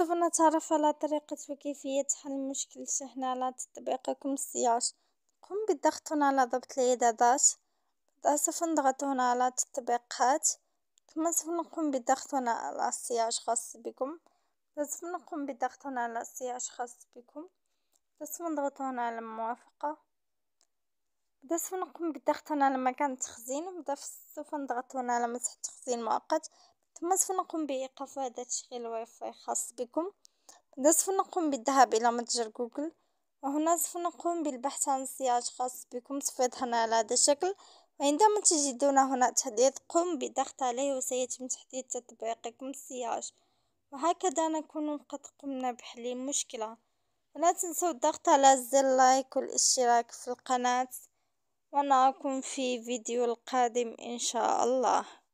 سوف نتعرف على طريقة وكيفية حل مشكلة شحنة على تطبيق كومسياج، قم بالضغط هنا على ضبط الإعدادات، سوف نضغط هنا على التطبيقات، ثم سوف نقوم بالضغط هنا على السياج خاص بكم، سوف نقوم بالضغط هنا على السياج خاص بكم، سوف نضغط هنا على الموافقة، سوف نقوم بالضغط هنا على مكان التخزين، سوف نضغط هنا على مسح التخزين مؤقت. ثم نقوم بايقاف هذا تشغيل الواي فاي خاص بكم هنا نقوم بالذهاب الى متجر جوجل وهنا نقوم بالبحث عن سياج خاص بكم سوف هنا على هذا الشكل وعندما تجدون هنا تحديث قم بالضغط عليه وسيتم تحديث تطبيقكم السياج وهكذا نكون قد قمنا بحل المشكلة ولا تنسوا الضغط على زر لايك والاشتراك في القناة ونراكم في فيديو القادم إن شاء الله